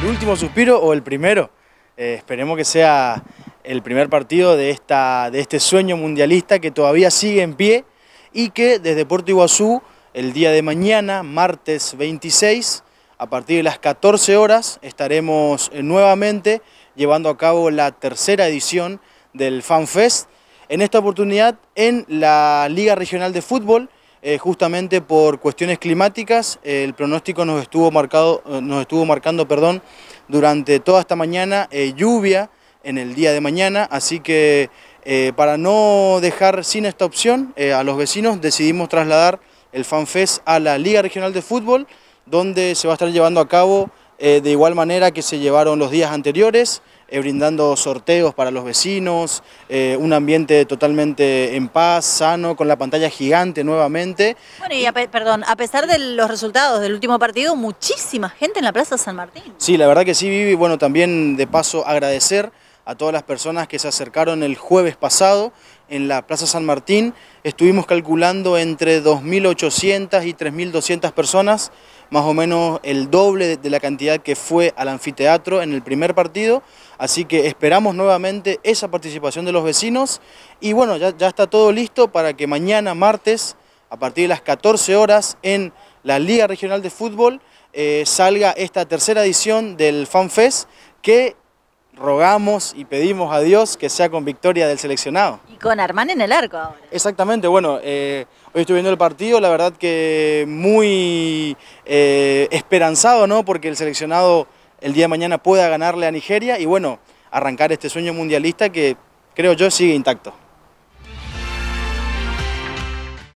¿El último suspiro o el primero? Eh, esperemos que sea el primer partido de, esta, de este sueño mundialista que todavía sigue en pie y que desde Puerto Iguazú, el día de mañana, martes 26, a partir de las 14 horas, estaremos eh, nuevamente llevando a cabo la tercera edición del FanFest, en esta oportunidad en la Liga Regional de Fútbol, eh, justamente por cuestiones climáticas. el pronóstico nos estuvo, marcado, eh, nos estuvo marcando perdón, durante toda esta mañana eh, lluvia en el día de mañana, así que para no dejar sin esta opción a los vecinos decidimos trasladar el FanFest a la Liga Regional de Fútbol, donde se va a estar llevando a cabo eh, de igual manera que se llevaron los días anteriores, eh, brindando sorteos para los vecinos, eh, un ambiente totalmente en paz, sano, con la pantalla gigante nuevamente. Bueno, y a, perdón, a pesar de los resultados del último partido, muchísima gente en la Plaza San Martín. Sí, la verdad que sí, Vivi. Bueno, también de paso agradecer a todas las personas que se acercaron el jueves pasado en la Plaza San Martín. Estuvimos calculando entre 2.800 y 3.200 personas, más o menos el doble de la cantidad que fue al anfiteatro en el primer partido. Así que esperamos nuevamente esa participación de los vecinos. Y bueno, ya, ya está todo listo para que mañana, martes, a partir de las 14 horas, en la Liga Regional de Fútbol, eh, salga esta tercera edición del FanFest que rogamos y pedimos a Dios que sea con victoria del seleccionado. Y con Armán en el arco ahora. Exactamente, bueno, eh, hoy estoy viendo el partido, la verdad que muy eh, esperanzado, ¿no? Porque el seleccionado el día de mañana pueda ganarle a Nigeria y bueno, arrancar este sueño mundialista que creo yo sigue intacto.